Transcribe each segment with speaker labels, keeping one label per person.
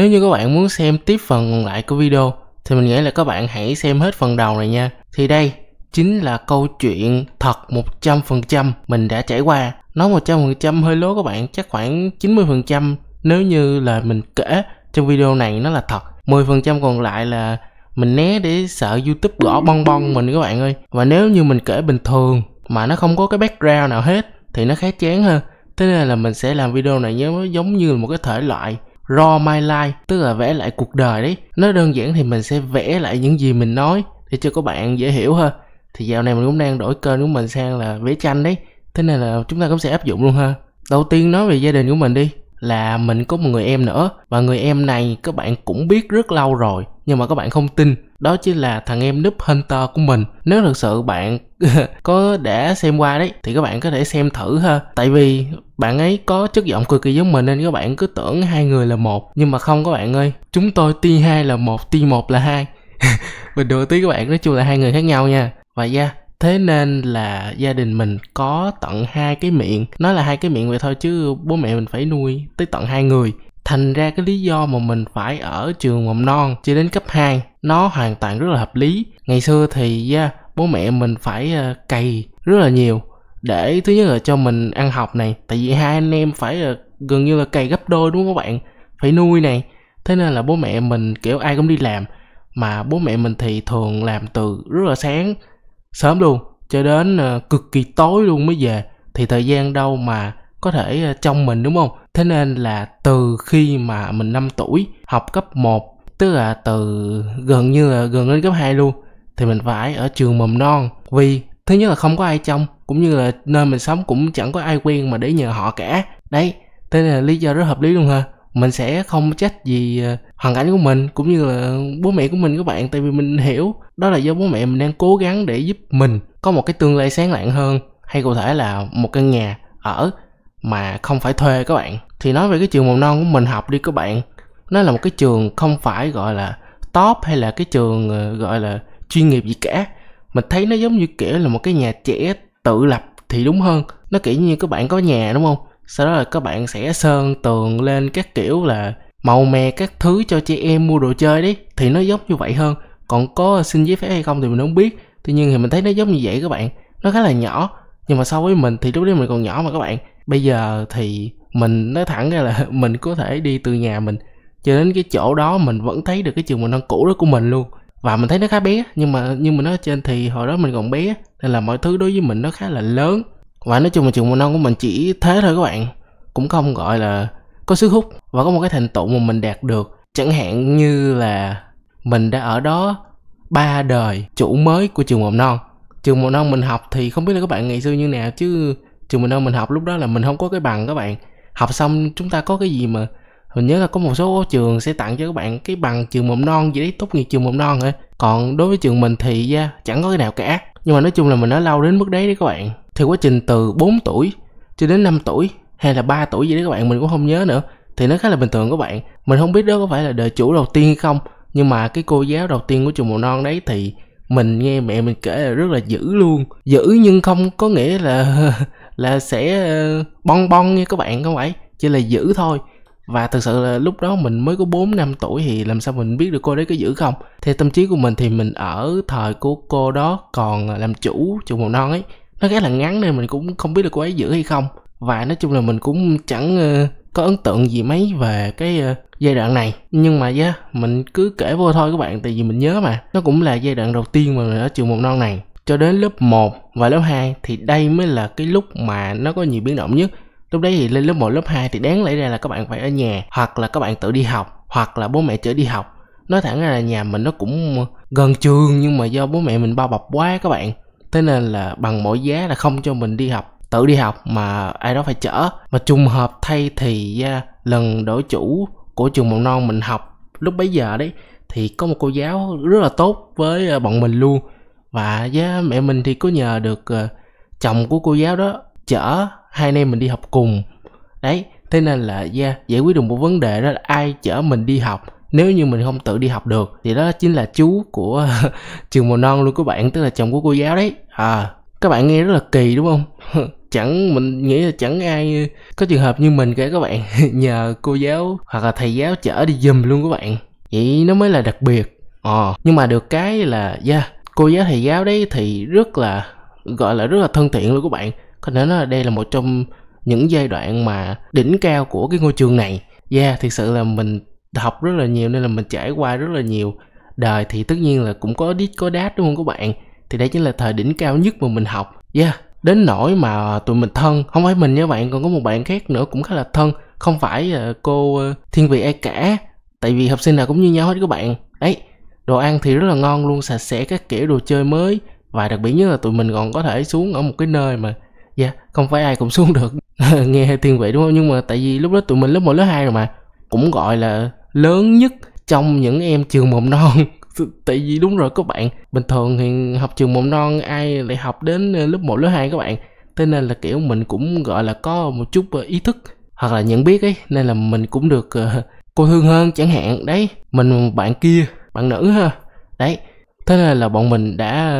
Speaker 1: Nếu như các bạn muốn xem tiếp phần còn lại của video thì mình nghĩ là các bạn hãy xem hết phần đầu này nha. Thì đây chính là câu chuyện thật 100% mình đã trải qua. Nói 100% hơi lố các bạn, chắc khoảng 90% nếu như là mình kể trong video này nó là thật. 10% còn lại là mình né để sợ YouTube gõ bong bong mình các bạn ơi. Và nếu như mình kể bình thường mà nó không có cái background nào hết thì nó khá chán hơn. Thế nên là mình sẽ làm video này giống như một cái thể loại raw my life tức là vẽ lại cuộc đời đấy nó đơn giản thì mình sẽ vẽ lại những gì mình nói để cho các bạn dễ hiểu ha. thì dạo này mình cũng đang đổi kênh của mình sang là vẽ tranh đấy thế nên là chúng ta cũng sẽ áp dụng luôn ha đầu tiên nói về gia đình của mình đi là mình có một người em nữa và người em này các bạn cũng biết rất lâu rồi nhưng mà các bạn không tin đó chính là thằng em núp hunter của mình nếu thực sự bạn có đã xem qua đấy thì các bạn có thể xem thử ha tại vì bạn ấy có chất giọng cực kỳ giống mình nên các bạn cứ tưởng hai người là một nhưng mà không các bạn ơi chúng tôi T2 là một T1 là hai mình đùa tí các bạn nói chung là hai người khác nhau nha và yeah, thế nên là gia đình mình có tận hai cái miệng nó là hai cái miệng vậy thôi chứ bố mẹ mình phải nuôi tới tận hai người thành ra cái lý do mà mình phải ở trường mầm non cho đến cấp 2 nó hoàn toàn rất là hợp lý ngày xưa thì yeah, bố mẹ mình phải uh, cày rất là nhiều để thứ nhất là cho mình ăn học này tại vì hai anh em phải uh, gần như là cày gấp đôi đúng không các bạn phải nuôi này thế nên là bố mẹ mình kiểu ai cũng đi làm mà bố mẹ mình thì thường làm từ rất là sáng sớm luôn cho đến uh, cực kỳ tối luôn mới về thì thời gian đâu mà có thể trong mình đúng không thế nên là từ khi mà mình 5 tuổi học cấp 1 tức là từ gần như là gần đến cấp 2 luôn thì mình phải ở trường mầm non vì thứ nhất là không có ai trong cũng như là nơi mình sống cũng chẳng có ai quen mà để nhờ họ cả đấy thế nên là lý do rất hợp lý luôn ha mình sẽ không trách gì ờ, hoàn cảnh của mình cũng như là bố mẹ của mình các bạn tại vì mình hiểu đó là do bố mẹ mình đang cố gắng để giúp mình có một cái tương lai sáng lạng hơn hay cụ thể là một căn nhà ở mà không phải thuê các bạn thì nói về cái trường mầm non của mình học đi các bạn nó là một cái trường không phải gọi là top hay là cái trường ờ, gọi là chuyên nghiệp gì cả mình thấy nó giống như kiểu là một cái nhà trẻ tự lập thì đúng hơn nó kiểu như các bạn có nhà đúng không sau đó là các bạn sẽ sơn tường lên các kiểu là màu mè các thứ cho trẻ em mua đồ chơi đấy thì nó giống như vậy hơn còn có xin giấy phép hay không thì mình không biết tuy nhiên thì mình thấy nó giống như vậy các bạn nó khá là nhỏ nhưng mà so với mình thì lúc đấy mình còn nhỏ mà các bạn bây giờ thì mình nói thẳng ra là mình có thể đi từ nhà mình cho đến cái chỗ đó mình vẫn thấy được cái trường mầm non cũ đó của mình luôn và mình thấy nó khá bé nhưng mà nhưng mà nó trên thì hồi đó mình còn bé nên là mọi thứ đối với mình nó khá là lớn và nói chung là trường mầm non của mình chỉ thế thôi các bạn cũng không gọi là có sức hút và có một cái thành tựu mà mình đạt được chẳng hạn như là mình đã ở đó ba đời chủ mới của trường mầm non trường mầm non mình học thì không biết là các bạn ngày xưa như nào chứ trường mầm non mình học lúc đó là mình không có cái bằng các bạn học xong chúng ta có cái gì mà hình như là có một số trường sẽ tặng cho các bạn cái bằng trường mầm non gì đấy tốt nghiệp trường mầm non ấy còn đối với trường mình thì yeah, chẳng có cái nào cả nhưng mà nói chung là mình đã lâu đến mức đấy đấy các bạn thì quá trình từ 4 tuổi cho đến 5 tuổi hay là 3 tuổi gì đấy các bạn mình cũng không nhớ nữa thì nó khá là bình thường các bạn mình không biết đó có phải là đời chủ đầu tiên hay không nhưng mà cái cô giáo đầu tiên của trường mầm non đấy thì mình nghe mẹ mình kể là rất là dữ luôn dữ nhưng không có nghĩa là là sẽ ờ, bon bon như các bạn không phải chỉ là dữ thôi và thực sự là lúc đó mình mới có 4 năm tuổi thì làm sao mình biết được cô đấy có giữ không theo tâm trí của mình thì mình ở thời của cô đó còn làm chủ trường mầm non ấy nó khá là ngắn nên mình cũng không biết được cô ấy giữ hay không và nói chung là mình cũng chẳng ờ, có ấn tượng gì mấy về cái ờ, giai đoạn này nhưng mà yeah, mình cứ kể vô thôi các bạn tại vì mình nhớ mà nó cũng là giai đoạn đầu tiên mà mình ở trường mầm non này cho đến lớp 1 và lớp 2 thì đây mới là cái lúc mà nó có nhiều biến động nhất lúc đấy thì lên lớp 1, lớp 2 thì đáng lẽ ra là các bạn phải ở nhà hoặc là các bạn tự đi học hoặc là bố mẹ chở đi học nói thẳng là nhà mình nó cũng gần trường nhưng mà do bố mẹ mình bao bọc quá các bạn thế nên là bằng mọi giá là không cho mình đi học tự đi học mà ai đó phải chở mà trùng hợp thay thì à, lần đổi chủ của trường mầm non mình học lúc bấy giờ đấy thì có một cô giáo rất là tốt với à, bọn mình luôn và với à, mẹ mình thì có nhờ được chồng của cô giáo đó chở hai anh em mình đi học cùng đấy thế nên là yeah, giải quyết được một vấn đề đó là ai chở mình đi học nếu như mình không tự đi học được thì đó chính là chú của trường mầm non luôn các bạn tức là chồng của cô giáo đấy à các bạn nghe rất là kỳ đúng không chẳng mình nghĩ là chẳng ai có trường hợp như mình cả các bạn nhờ cô giáo hoặc là thầy giáo chở đi giùm luôn các bạn vậy nó mới là đặc biệt ờ nhưng mà được cái là yeah, cô giáo thầy giáo đấy thì rất là gọi là rất là thân thiện luôn các bạn có thể nói là đây là một trong những giai đoạn mà đỉnh cao của cái ngôi trường này yeah dạ, thực sự là mình học rất là nhiều nên là mình trải qua rất là nhiều đời thì tất nhiên là cũng có đít có đát đúng không các bạn thì đây chính là thời đỉnh cao nhất mà mình học yeah dạ, đến nỗi mà tụi mình thân không phải mình nha bạn còn có một bạn khác nữa cũng khá là thân không phải ờ, cô ờ, thiên vị ai cả tại vì học sinh nào cũng như nhau hết các bạn đấy đồ ăn thì rất là ngon luôn sạch sẽ các kiểu đồ chơi mới và đặc biệt nhất là tụi mình còn có thể xuống ở một cái nơi mà dạ không phải ai cũng xuống được nghe thiên vị đúng không nhưng mà tại vì lúc đó tụi mình lớp một lớp 2 rồi mà cũng gọi là lớn nhất trong những em trường mầm non tại vì đúng rồi các bạn bình thường thì học trường mầm non ai lại học đến ờ, lớp 1, lớp 2 các bạn thế nên là kiểu mình cũng gọi là có một chút ờ, ý thức hoặc là nhận biết ấy nên là mình cũng được uh, cô thương hơn chẳng hạn đấy mình bạn kia bạn nữ ha đấy thế nên là bọn mình đã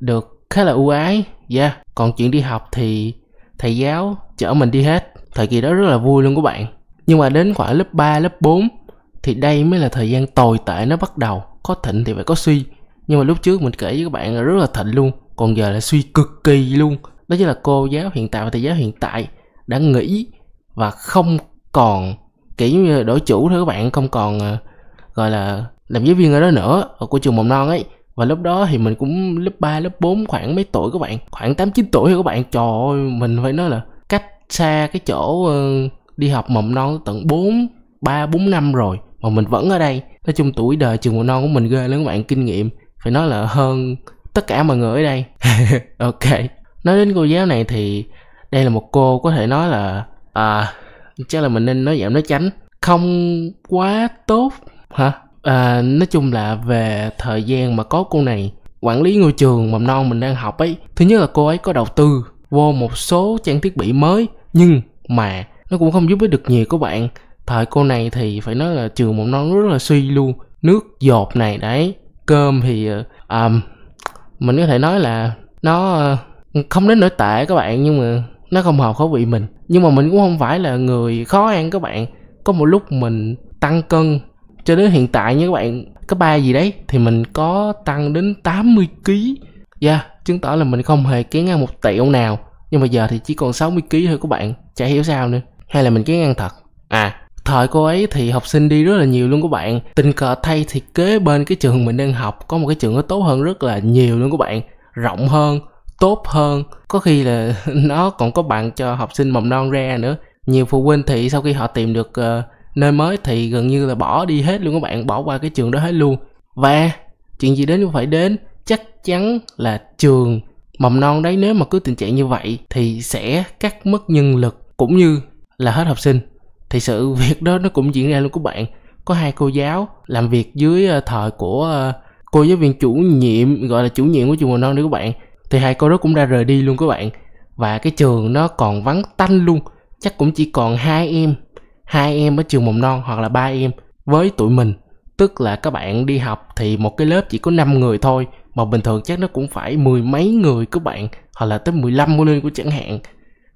Speaker 1: được khá là ưu ái dạ yeah. còn chuyện đi học thì thầy giáo chở mình đi hết thời kỳ đó rất là vui luôn các bạn nhưng mà đến khoảng lớp 3, lớp 4 thì đây mới là thời gian tồi tệ nó bắt đầu có thịnh thì phải có suy nhưng mà lúc trước mình kể với các bạn là rất là thịnh luôn còn giờ là suy cực kỳ luôn đó chính là cô giáo hiện tại và thầy giáo hiện tại đã nghỉ và không còn kiểu như đổi chủ thôi các bạn không còn ờ, gọi là làm giáo viên ở đó nữa ở của trường mầm non ấy và lúc đó thì mình cũng lớp 3, lớp 4 khoảng mấy tuổi các bạn khoảng tám chín tuổi các bạn trời ơi mình phải nói là cách xa cái chỗ ờ, đi học mầm non tận 4, 3, 4 năm rồi mà mình vẫn ở đây nói chung tuổi đời trường mầm non của mình ghê lắm các bạn kinh nghiệm phải nói là hơn tất cả mọi người ở đây ok nói đến cô giáo này thì đây là một cô có thể nói là à chắc là mình nên nói giảm nói tránh không quá tốt hả à, nói chung là về thời gian mà có cô này quản lý ngôi trường mầm non mình đang học ấy thứ nhất là cô ấy có đầu tư vô một số trang thiết bị mới nhưng mà nó cũng không giúp ích được nhiều các bạn thời cô này thì phải nói là trường mầm non rất là suy luôn nước dột này đấy cơm thì um, mình có thể nói là nó ờ, không đến nỗi tệ các bạn nhưng mà nó không hợp khẩu vị mình nhưng mà mình cũng không phải là người khó ăn các bạn có một lúc mình tăng cân cho đến hiện tại nha các bạn cấp ba gì đấy thì mình có tăng đến 80 kg dạ yeah, chứng tỏ là mình không hề kén ăn một tẹo nào nhưng mà giờ thì chỉ còn 60 kg thôi các bạn chả hiểu sao nữa hay là mình kén ăn thật à thời cô ấy thì học sinh đi rất là nhiều luôn các bạn tình cờ thay thì kế bên cái trường mình đang học có một cái trường nó tốt hơn rất là nhiều luôn các bạn rộng hơn tốt hơn có khi là nó còn có bạn cho học sinh mầm non ra nữa nhiều phụ huynh thì sau khi họ tìm được uh, nơi mới thì gần như là bỏ đi hết luôn các bạn bỏ qua cái trường đó hết luôn và chuyện gì đến cũng phải đến chắc chắn là trường mầm non đấy nếu mà cứ tình trạng như vậy thì sẽ cắt mất nhân lực cũng như là hết học sinh thì sự việc đó nó cũng diễn ra luôn các bạn có hai cô giáo làm việc dưới ờ, thời của ờ, cô giáo viên chủ nhiệm gọi là chủ nhiệm của trường mầm non đấy các bạn thì hai cô đó cũng đã rời đi luôn các bạn và cái trường nó còn vắng tanh luôn chắc cũng chỉ còn hai em hai em ở trường mầm non hoặc là ba em với tụi mình tức là các bạn đi học thì một cái lớp chỉ có 5 người thôi mà bình thường chắc nó cũng phải mười mấy người các bạn hoặc là tới 15 mươi của chẳng hạn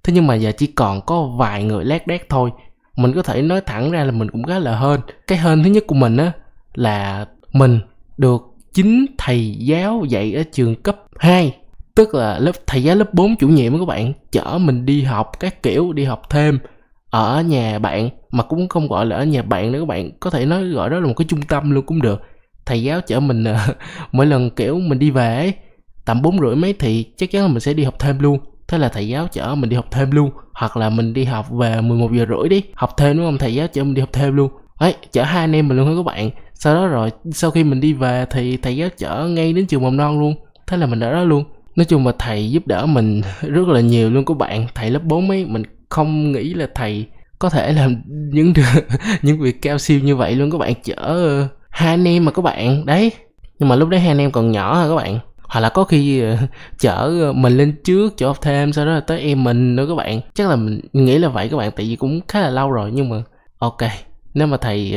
Speaker 1: thế nhưng mà giờ chỉ còn có vài người lác đác thôi mình có thể nói thẳng ra là mình cũng khá là hơn cái hơn thứ nhất của mình á là mình được chính thầy giáo dạy ở trường cấp 2 tức là lớp thầy giáo lớp 4 chủ nhiệm các bạn chở mình đi học các kiểu đi học thêm ở nhà bạn mà cũng không gọi là ở nhà bạn nữa các bạn có thể nói gọi đó là một cái trung tâm luôn cũng được thầy giáo chở mình ờ, mỗi lần kiểu mình đi về tầm bốn rưỡi mấy thì chắc chắn là mình sẽ đi học thêm luôn thế là thầy giáo chở mình đi học thêm luôn hoặc là mình đi học về 11 giờ rưỡi đi học thêm đúng không thầy giáo chở mình đi học thêm luôn ấy chở hai anh em mình luôn hả các bạn sau đó rồi sau khi mình đi về thì thầy giáo chở ngay đến trường mầm non luôn thế là mình ở đó luôn nói chung là thầy giúp đỡ mình rất là nhiều luôn các bạn thầy lớp 4 ấy mình không nghĩ là thầy có thể làm những những việc cao siêu như vậy luôn các bạn chở ờ, hai anh em mà các bạn đấy nhưng mà lúc đấy hai anh em còn nhỏ ha các bạn hoặc là có khi ờ, chở ờ, mình lên trước chở thêm sau đó là tới em mình nữa các bạn chắc là mình nghĩ là vậy các bạn tại vì cũng khá là lâu rồi nhưng mà ok nếu mà thầy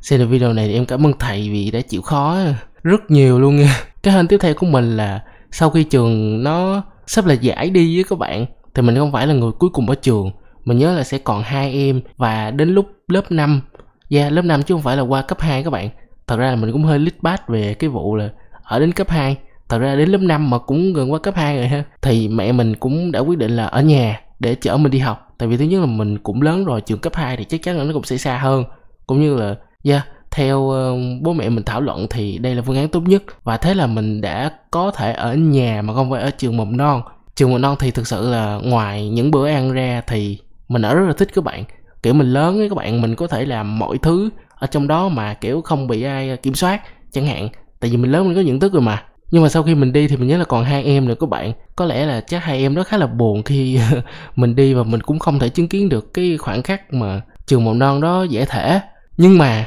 Speaker 1: xem được video này thì em cảm ơn thầy vì đã chịu khó rất nhiều luôn nha cái hình tiếp theo của mình là sau khi trường nó sắp là giải đi với các bạn thì mình không phải là người cuối cùng ở trường mình nhớ là sẽ còn hai em và đến lúc lớp 5 dạ yeah, lớp 5 chứ không phải là qua cấp 2 các bạn thật ra là mình cũng hơi lít bát về cái vụ là ở đến cấp 2 thật ra đến lớp 5 mà cũng gần qua cấp 2 rồi ha thì mẹ mình cũng đã quyết định là ở nhà để chở mình đi học tại vì thứ nhất là mình cũng lớn rồi trường cấp 2 thì chắc chắn là nó cũng sẽ xa hơn cũng như là dạ yeah, theo ờ, bố mẹ mình thảo luận thì đây là phương án tốt nhất và thế là mình đã có thể ở nhà mà không phải ở trường mầm non trường mầm non thì thực sự là ngoài những bữa ăn ra thì mình ở rất là thích các bạn kiểu mình lớn ấy các bạn mình có thể làm mọi thứ ở trong đó mà kiểu không bị ai kiểm soát chẳng hạn tại vì mình lớn mình có những thức rồi mà nhưng mà sau khi mình đi thì mình nhớ là còn hai em nữa các bạn có lẽ là chắc hai em đó khá là buồn khi mình đi và mình cũng không thể chứng kiến được cái khoảng khắc mà trường mầm non đó dễ thể nhưng mà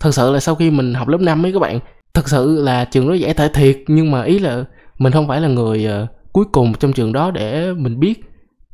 Speaker 1: thật sự là sau khi mình học lớp 5 ấy các bạn thật sự là trường đó dễ thể thiệt nhưng mà ý là mình không phải là người ờ, cuối cùng trong trường đó để mình biết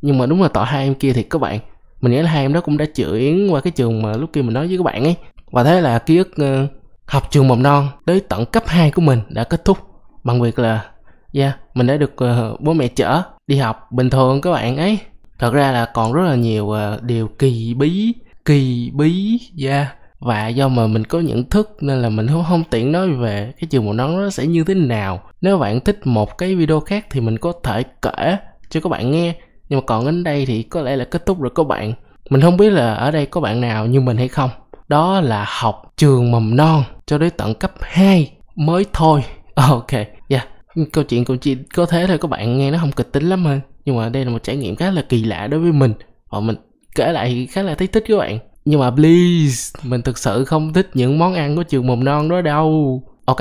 Speaker 1: nhưng mà đúng là tội hai em kia thì các bạn mình nghĩ là hai em đó cũng đã chửi qua cái trường mà lúc kia mình nói với các bạn ấy và thế là ký ức uh, học trường mầm non tới tận cấp 2 của mình đã kết thúc bằng việc là yeah, dạ, mình đã được uh, bố mẹ chở đi học bình thường các bạn ấy thật ra là còn rất là nhiều uh, điều kỳ bí kỳ bí yeah dạ và do mà mình có nhận thức nên là mình không, không tiện nói về cái trường màu nón nó sẽ như thế nào nếu bạn thích một cái video khác thì mình có thể kể cho các bạn nghe nhưng mà còn đến đây thì có lẽ là kết thúc rồi các bạn mình không biết là ở đây có bạn nào như mình hay không đó là học trường mầm non cho đến tận cấp 2 mới thôi ok yeah dạ. câu chuyện cũng chỉ có thế thôi các bạn nghe nó không kịch tính lắm hơn nhưng mà đây là một trải nghiệm khá là kỳ lạ đối với mình và mình kể lại khá là thấy thích các bạn nhưng mà please mình thực sự không thích những món ăn của trường mầm non đó đâu ok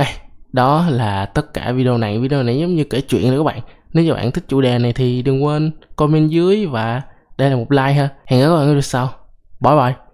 Speaker 1: đó là tất cả video này video này giống như kể chuyện nữa các bạn nếu như bạn thích chủ đề này thì đừng quên comment dưới và đây là một like ha hẹn gặp các bạn video sau bye bye